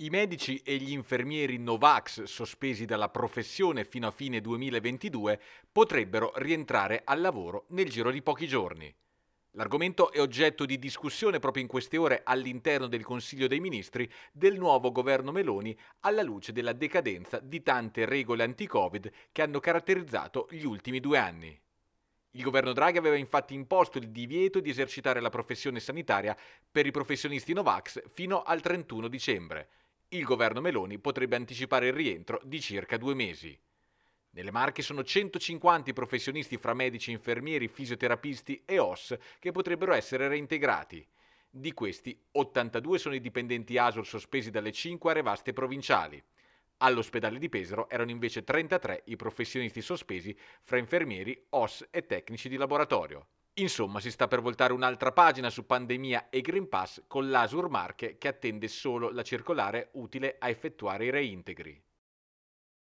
I medici e gli infermieri Novax, sospesi dalla professione fino a fine 2022, potrebbero rientrare al lavoro nel giro di pochi giorni. L'argomento è oggetto di discussione proprio in queste ore all'interno del Consiglio dei Ministri del nuovo governo Meloni alla luce della decadenza di tante regole anti-Covid che hanno caratterizzato gli ultimi due anni. Il governo Draghi aveva infatti imposto il divieto di esercitare la professione sanitaria per i professionisti Novax fino al 31 dicembre, il governo Meloni potrebbe anticipare il rientro di circa due mesi. Nelle Marche sono 150 i professionisti fra medici, infermieri, fisioterapisti e OS che potrebbero essere reintegrati. Di questi, 82 sono i dipendenti ASOR sospesi dalle 5 aree vaste provinciali. All'ospedale di Pesaro erano invece 33 i professionisti sospesi fra infermieri, OS e tecnici di laboratorio. Insomma, si sta per voltare un'altra pagina su pandemia e Green Pass con l'Asur Marche che attende solo la circolare utile a effettuare i reintegri.